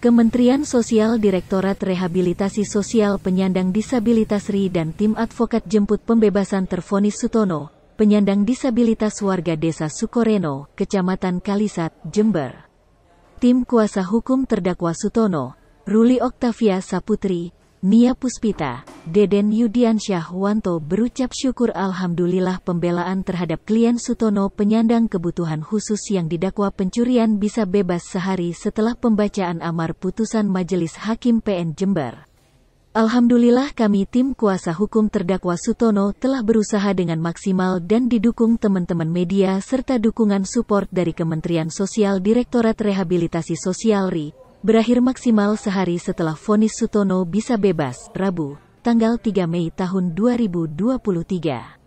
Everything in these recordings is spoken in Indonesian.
Kementerian Sosial Direktorat Rehabilitasi Sosial Penyandang Disabilitas RI dan tim advokat jemput pembebasan terfonis Sutono, penyandang disabilitas warga desa Sukoreno, Kecamatan Kalisat, Jember. Tim kuasa hukum terdakwa Sutono, Ruli Oktavia Saputri, Nia Puspita, Deden Yudiansyah Wanto berucap syukur Alhamdulillah pembelaan terhadap klien Sutono penyandang kebutuhan khusus yang didakwa pencurian bisa bebas sehari setelah pembacaan amar putusan Majelis Hakim PN Jember. Alhamdulillah kami tim kuasa hukum terdakwa Sutono telah berusaha dengan maksimal dan didukung teman-teman media serta dukungan support dari Kementerian Sosial Direktorat Rehabilitasi Sosial RI, berakhir maksimal sehari setelah vonis Sutono bisa bebas, Rabu, tanggal 3 Mei tahun 2023.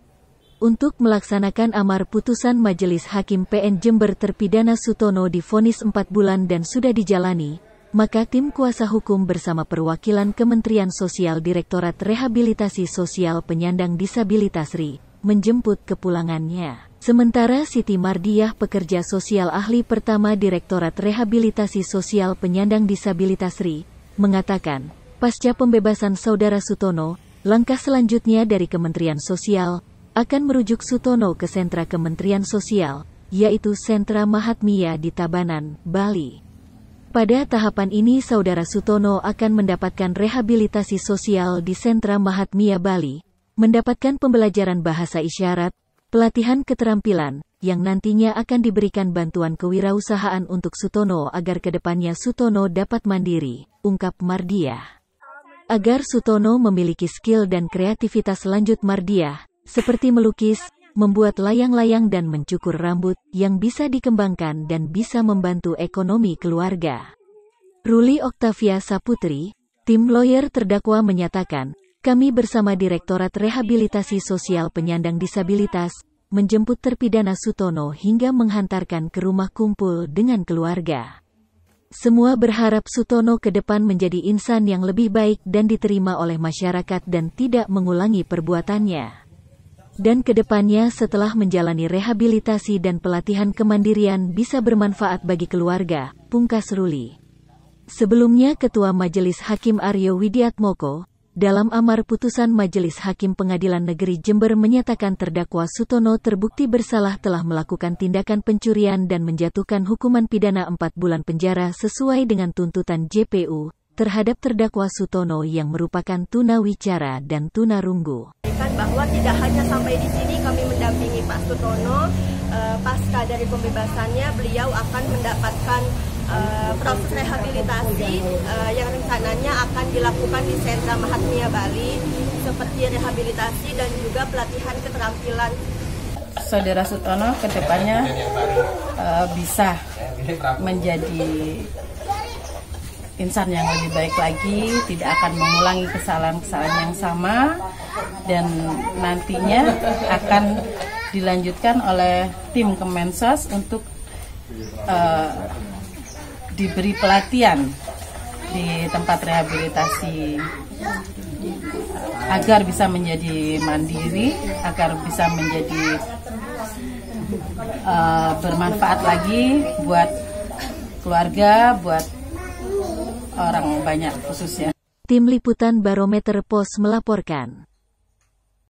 Untuk melaksanakan amar putusan Majelis Hakim PN Jember terpidana Sutono di vonis 4 bulan dan sudah dijalani, maka tim kuasa hukum bersama perwakilan Kementerian Sosial Direktorat Rehabilitasi Sosial Penyandang Disabilitas RI menjemput kepulangannya. Sementara Siti Mardiah pekerja sosial ahli pertama Direktorat Rehabilitasi Sosial Penyandang Disabilitas RI, mengatakan, pasca pembebasan Saudara Sutono, langkah selanjutnya dari Kementerian Sosial, akan merujuk Sutono ke sentra Kementerian Sosial, yaitu sentra Mahatmia di Tabanan, Bali. Pada tahapan ini Saudara Sutono akan mendapatkan rehabilitasi sosial di sentra Mahatmia Bali, mendapatkan pembelajaran bahasa isyarat, Pelatihan keterampilan, yang nantinya akan diberikan bantuan kewirausahaan untuk Sutono agar kedepannya Sutono dapat mandiri, ungkap Mardiah. Agar Sutono memiliki skill dan kreativitas lanjut Mardiah, seperti melukis, membuat layang-layang dan mencukur rambut yang bisa dikembangkan dan bisa membantu ekonomi keluarga. Ruli Oktavia Saputri, tim lawyer terdakwa menyatakan, kami bersama Direktorat Rehabilitasi Sosial Penyandang Disabilitas menjemput terpidana Sutono hingga menghantarkan ke rumah kumpul dengan keluarga. Semua berharap Sutono ke depan menjadi insan yang lebih baik dan diterima oleh masyarakat dan tidak mengulangi perbuatannya. Dan ke depannya setelah menjalani rehabilitasi dan pelatihan kemandirian bisa bermanfaat bagi keluarga, pungkas Ruli. Sebelumnya Ketua Majelis Hakim Aryo Widiatmoko, dalam amar putusan Majelis Hakim Pengadilan Negeri Jember menyatakan terdakwa Sutono terbukti bersalah telah melakukan tindakan pencurian dan menjatuhkan hukuman pidana 4 bulan penjara sesuai dengan tuntutan JPU terhadap terdakwa Sutono yang merupakan tuna wicara dan tuna tunarunggu. Kan bahwa tidak hanya sampai di sini kami mendampingi Pak Sutono, eh, pasca dari pembebasannya beliau akan mendapatkan Eh, proses rehabilitasi uh, yang rencananya akan dilakukan di Sentra Mahatmia Bali seperti rehabilitasi dan juga pelatihan keterampilan. Saudara Sutono kedepannya uh, bisa menjadi insan yang lebih baik lagi, tidak akan mengulangi kesalahan-kesalahan yang sama, dan nantinya akan dilanjutkan oleh tim Kemensos untuk uh, diberi pelatihan di tempat rehabilitasi agar bisa menjadi mandiri, agar bisa menjadi uh, bermanfaat lagi buat keluarga, buat orang banyak khususnya. Tim Liputan Barometer Pos melaporkan.